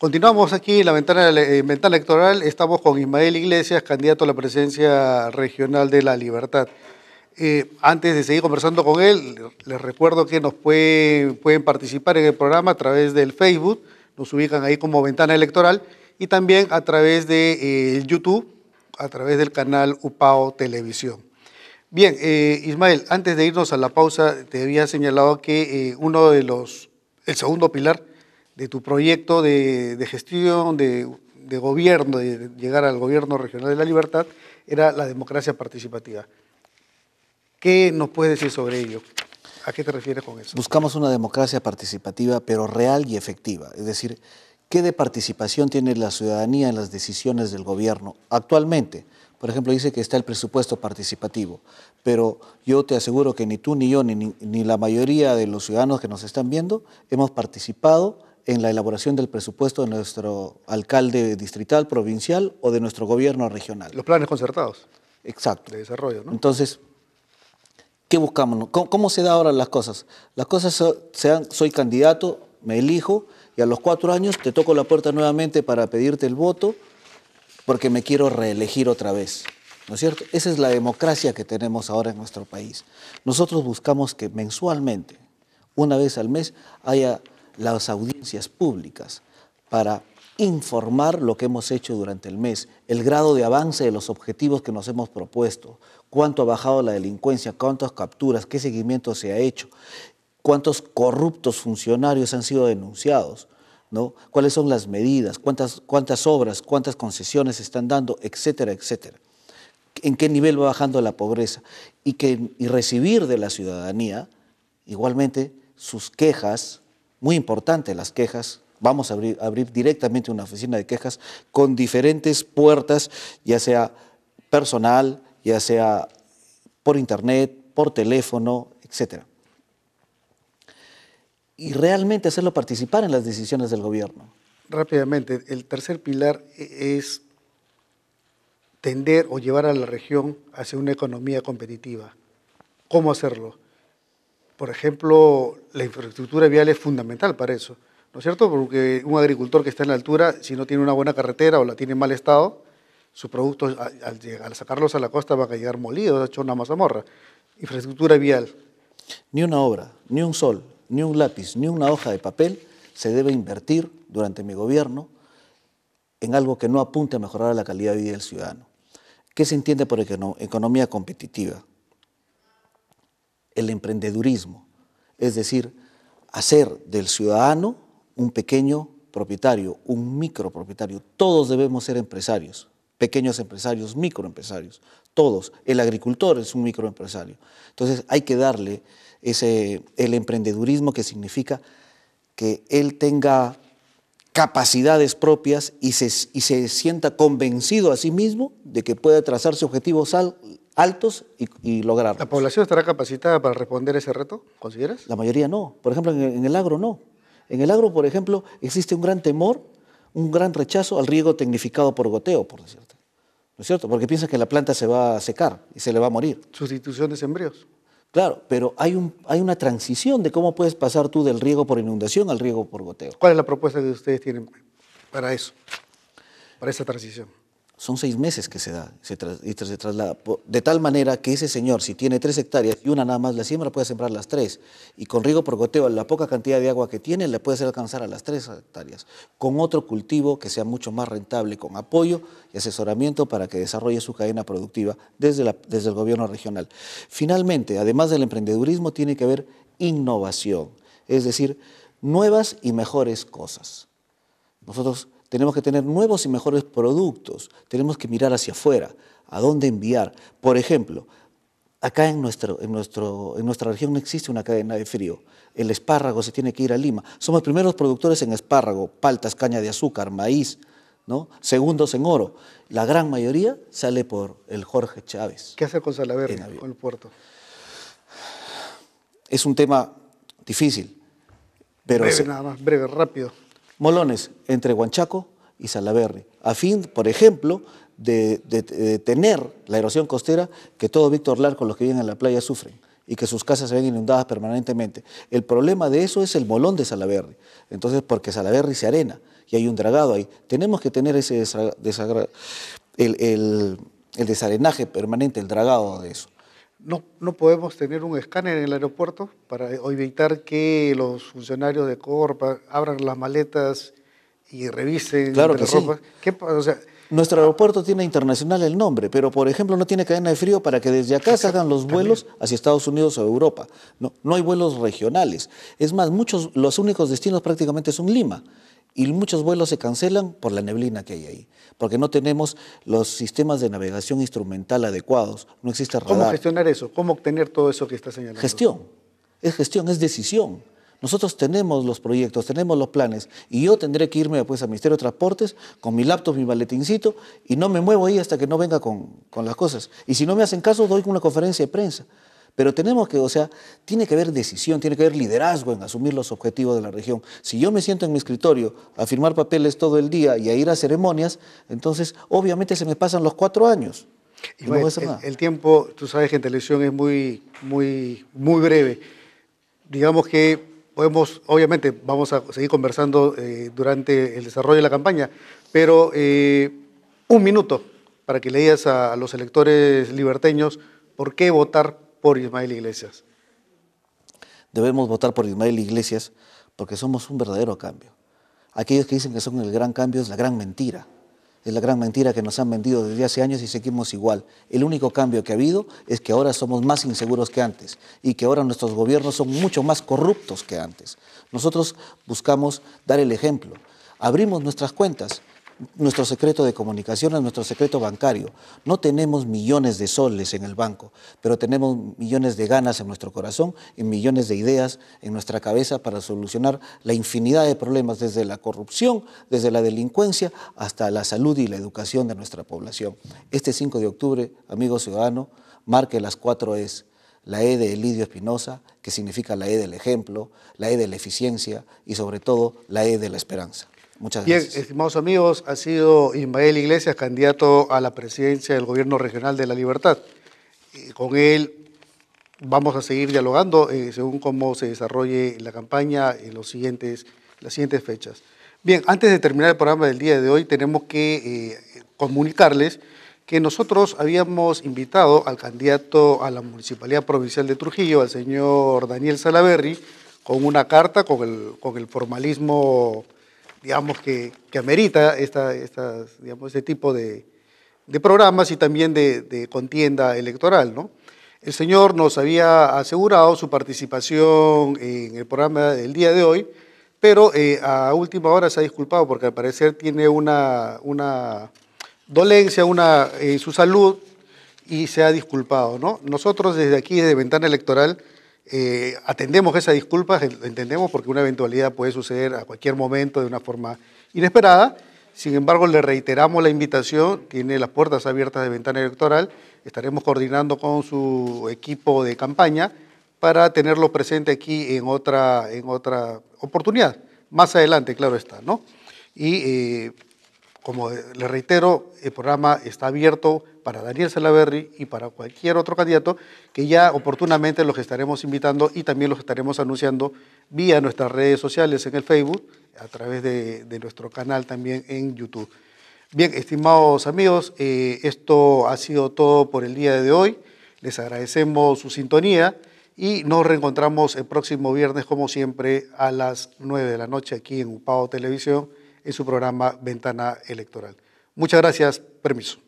Continuamos aquí en la eh, ventana, electoral. Estamos con Ismael Iglesias, candidato a la presidencia regional de la Libertad. Eh, antes de seguir conversando con él, les recuerdo que nos pueden, participar en el programa a través del Facebook, nos ubican ahí como ventana electoral, y también a través de eh, YouTube, a través del canal UPAO Televisión. Bien, Ismael, antes de irnos a la pausa, te había señalado que uno de los, el segundo pilar, de tu proyecto de, gestión, de, gobierno, de llegar al gobierno regional de la libertad, era la democracia participativa. ¿Qué nos puedes decir sobre ello? ¿A qué te refieres con eso? Buscamos una democracia participativa, pero real y efectiva. Es decir, ¿qué de participación tiene la ciudadanía en las decisiones del gobierno actualmente? Por ejemplo, dice que está el presupuesto participativo, pero yo te aseguro que ni tú ni yo, ni, ni, la mayoría de los ciudadanos que nos están viendo, hemos participado en la elaboración del presupuesto de nuestro alcalde distrital, provincial o de nuestro gobierno regional. Los planes concertados. Exacto. De desarrollo, ¿no? Entonces, ¿qué buscamos? ¿Cómo, se dan ahora las cosas? Las cosas sean, soy candidato, me elijo y a los cuatro años te toco la puerta nuevamente para pedirte el voto porque me quiero reelegir otra vez. ¿No es cierto? Esa es la democracia que tenemos ahora en nuestro país. Nosotros buscamos que mensualmente, una vez al mes, haya las audiencias públicas para informar lo que hemos hecho durante el mes, el grado de avance de los objetivos que nos hemos propuesto, cuánto ha bajado la delincuencia, cuántas capturas, qué seguimiento se ha hecho, cuántos corruptos funcionarios han sido denunciados, ¿no? cuáles son las medidas, cuántas, cuántas obras, cuántas concesiones se están dando, etcétera, etcétera. En qué nivel va bajando la pobreza y, que, y recibir de la ciudadanía igualmente sus quejas, muy importante las quejas. Vamos a abrir, directamente una oficina de quejas con diferentes puertas, ya sea personal, ya sea por internet, por teléfono, etc. Y realmente hacerlo participar en las decisiones del gobierno. Rápidamente, el tercer pilar e, es tender o llevar a la región hacia una economía competitiva. ¿Cómo hacerlo? por ejemplo, la infraestructura vial es fundamental para eso, ¿no es cierto? Porque un agricultor que está en la altura, si no tiene una buena carretera o la tiene en mal estado, su producto al, sacarlos a la costa, va a llegar molidos, hecho una mazamorra. Infraestructura vial. Ni una obra, ni un sol, ni un lápiz, ni una hoja de papel se debe invertir durante mi gobierno en algo que no apunte a mejorar la calidad de vida del ciudadano. ¿Qué se entiende por economía competitiva? el emprendedurismo, es decir, hacer del ciudadano un pequeño propietario, un micropropietario. Todos debemos ser empresarios, pequeños empresarios, microempresarios, todos. El agricultor es un microempresario. Entonces hay que darle ese, el emprendedurismo que significa que él tenga capacidades propias y se, y se sienta convencido a sí mismo de que puede trazarse objetivos al, altos y, y lograrlos. ¿La población estará capacitada para responder ese reto, consideras? La mayoría no. Por ejemplo, en el, agro no. En el agro, por ejemplo, existe un gran temor, un gran rechazo al riego tecnificado por goteo, por decirte. ¿No es cierto? Porque piensa que la planta se va a secar y se le va a morir. Sustitución de sembríos. Claro, pero hay, un, hay una transición de cómo puedes pasar tú del riego por inundación al riego por goteo. ¿Cuál es la propuesta que ustedes tienen para eso, para esa transición? son seis meses que se da se y se traslada. De tal manera que ese señor, si tiene tres hectáreas y una nada más la siembra, puede sembrar las tres. Y con riego por goteo, la poca cantidad de agua que tiene, le puede hacer alcanzar a las tres hectáreas. Con otro cultivo que sea mucho más rentable, con apoyo y asesoramiento para que desarrolle su cadena productiva desde, desde el gobierno regional. Finalmente, además del emprendedurismo, tiene que haber innovación, es decir, nuevas y mejores cosas. Nosotros tenemos que tener nuevos y mejores productos, tenemos que mirar hacia afuera, a dónde enviar. Por ejemplo, acá en, nuestro, en, nuestro, en nuestra región no existe una cadena de frío. El espárrago se tiene que ir a Lima. Somos primeros productores en espárrago, paltas, caña de azúcar, maíz, ¿no? segundos en oro. La gran mayoría sale por el Jorge Chávez. ¿Qué hace con Salaverna, con el puerto? Es un tema difícil. Pero breve, nada más, breve, rápido molones entre Huanchaco y Salaberry, a fin, por ejemplo, de, detener tener la erosión costera que todo Víctor Larco, los que viven en la playa, sufren y que sus casas se ven inundadas permanentemente. El problema de eso es el molón de Salaberry. Entonces, porque Salaberry se arena y hay un dragado ahí. Tenemos que tener ese el desarenaje permanente, el dragado de eso. No, no podemos tener un escáner en el aeropuerto para evitar que los funcionarios de Corpa abran las maletas y revisen claro que Nuestro aeropuerto tiene internacional el nombre, pero por ejemplo no tiene cadena de frío para que desde acá salgan los vuelos hacia Estados Unidos o Europa. No, no hay vuelos regionales. Es más, muchos, los únicos destinos prácticamente son Lima y muchos vuelos se cancelan por la neblina que hay ahí, porque no tenemos los sistemas de navegación instrumental adecuados, no existe radar. ¿Cómo gestionar eso? ¿Cómo obtener todo eso que está señalando? Gestión, es gestión, es decisión. Nosotros tenemos los proyectos, tenemos los planes y yo tendré que irme pues, al Ministerio de Transportes con mi laptop, mi maletincito y no me muevo ahí hasta que no venga con, con las cosas. Y si no me hacen caso, doy una conferencia de prensa. Pero tenemos que, o sea, tiene que haber decisión, tiene que haber liderazgo en asumir los objetivos de la región. Si yo me siento en mi escritorio a firmar papeles todo el día y a ir a ceremonias, entonces obviamente se me pasan los cuatro años. Y el, tiempo, tú sabes que en televisión es muy, muy, muy breve. Digamos que podemos, obviamente, vamos a seguir conversando eh, durante el desarrollo de la campaña, pero eh, un minuto para que le digas a los electores liberteños por qué votar por Ismael Iglesias. Debemos votar por Ismael Iglesias porque somos un verdadero cambio. Aquellos que dicen que son el gran cambio es la gran mentira. Es la gran mentira que nos han vendido desde hace años y seguimos igual. El único cambio que ha habido es que ahora somos más inseguros que antes y que ahora nuestros gobiernos son mucho más corruptos que antes. Nosotros buscamos dar el ejemplo. Abrimos nuestras cuentas nuestro secreto de comunicación es nuestro secreto bancario. No tenemos millones de soles en el banco, pero tenemos millones de ganas en nuestro corazón y millones de ideas en nuestra cabeza para solucionar la infinidad de problemas, desde la corrupción, desde la delincuencia, hasta la salud y la educación de nuestra población. Este 5 de octubre, amigo ciudadano, marque las cuatro es la E de Elidio Espinosa, que significa la E del ejemplo, la E de la eficiencia y sobre todo la E de la esperanza. Bien, estimados amigos, ha sido Ismael Iglesias candidato a la presidencia del Gobierno Regional de la Libertad. Eh, con él vamos a seguir dialogando eh, según cómo se desarrolle la campaña en los siguientes, las siguientes fechas. Bien, antes de terminar el programa del día de hoy, tenemos que eh, comunicarles que nosotros habíamos invitado al candidato a la Municipalidad Provincial de Trujillo, al señor Daniel Salaverri, con una carta con el, con el formalismo digamos, que, amerita esta, este tipo de, programas y también de, contienda electoral. ¿no? El señor nos había asegurado su participación en el programa del día de hoy, pero eh, a última hora se ha disculpado porque al parecer tiene una, una dolencia una, en su salud y se ha disculpado. ¿no? Nosotros desde aquí, desde Ventana Electoral, eh, atendemos esas disculpas, entendemos porque una eventualidad puede suceder a cualquier momento de una forma inesperada. Sin embargo, le reiteramos la invitación, tiene las puertas abiertas de ventana electoral, estaremos coordinando con su equipo de campaña para tenerlo presente aquí en otra, en otra oportunidad, más adelante, claro está, ¿no? Y eh, como le reitero, el programa está abierto para Daniel Salaverri y para cualquier otro candidato que ya oportunamente los estaremos invitando y también los estaremos anunciando vía nuestras redes sociales en el Facebook, a través de, nuestro canal también en YouTube. Bien, estimados amigos, eh, esto ha sido todo por el día de hoy. Les agradecemos su sintonía y nos reencontramos el próximo viernes, como siempre, a las 9 de la noche aquí en UPAO Televisión en su programa Ventana Electoral. Muchas gracias. Permiso.